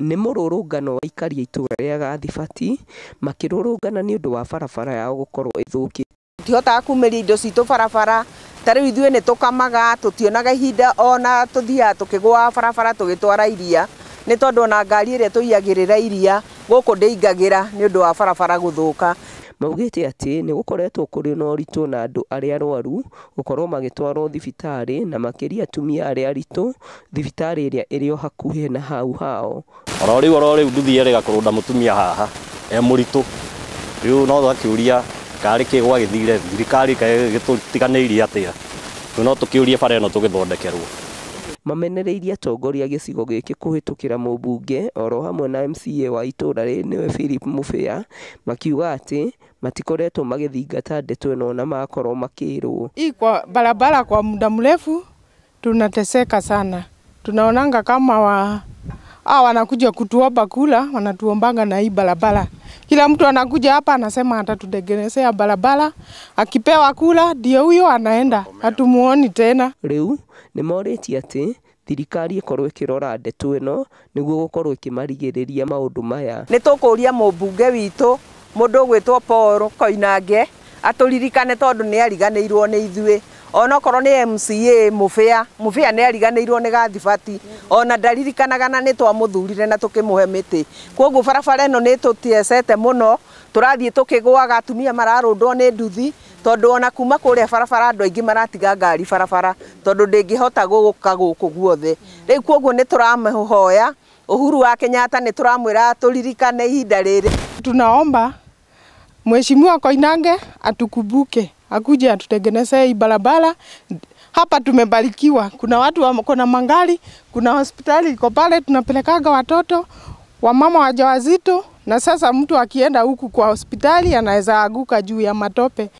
waikaria itå wa rä a rå rå ngana nä å ndå wa barabara yao kä tihotaga kumä ria indo citå barabara ta nä tå kamaga tå tionaga ihinda ona tũthiaga tũkĩgũa barabara twara iria nä tondå ona ngari rä ra iria ra nä å ndå wa barabara ka Maugĩte atĩ nĩgũkoretwo kuri na ũritũ na andũ arĩa arwaru gũkorwo magĩtwarwo thibitari na makĩria atumia arĩa aritũ thibitari ĩrĩa ĩrĩ o hakuhĩ na hau hao oro rĩu oro rĩu nduthi yerĩga kũrũnda mũtumia haha e mũritũ rĩu no kari karĩ gwa githire thirikari gĩtũtiganĩirie atia rĩu no tũkĩũrie bara ĩno tũgĩthondekerwo mamenereirie atongoria a gĩcigo gĩkĩ kũhĩtũkĩra mũmbunge oro hamwe na MCA wa itũra rĩrĩ nĩwe Philip Mũbĩa makiuga atĩ matikoretwo magĩthingata ndeto ino na magakorwo makirwo Hii kwa barabara kwa muda mrefu tunateseka sana, tunaonanga kama wa hawa wanakuja kutuomba kula, wanatuombanga na hii barabara. Kila mtu anakuja hapa anasema atatutengenezea barabara, akipewa kula ndio huyo anaenda, hatumuoni tena. Rĩu ni morĩtie atĩ thirikari ĩkorwo ĩkĩrora ndeto ino niguo gũkorwo ĩkĩmarigĩrĩria maundu maya. Nĩ tũkũria mũmbunge witũ mudu gwitwo poro Koinange aturirikane tondu ni ariganeirwo ni ithwe ona koro ni MCA mufia mufia ni ariganeirwo ni gathibati ona daririkanaga na ni twa muthurire na tũkĩmũhe mĩtĩ koguo barabara ĩno ni tũtiecete muno tũrathiĩ tũkĩgwaga atumia mararũndwo ni nduthi tondu ona kuma kuria barabara andũ aingĩ maratiga ngari barabara tondu ndingihota guguka guku guothe rĩu koguo ni turamuhoya Uhuru wa Kenyatta ni turamwira turirikane ihinda riri tunaomba Mheshimiwa Koinange atukumbuke, akuje atutengenezee barabara. Hapa tumebarikiwa, kuna watu wako na mangali, kuna hospitali iko pale, tunapelekaga watoto wamama wajawazito, na sasa mtu akienda huku kwa hospitali anaweza aguka juu ya matope.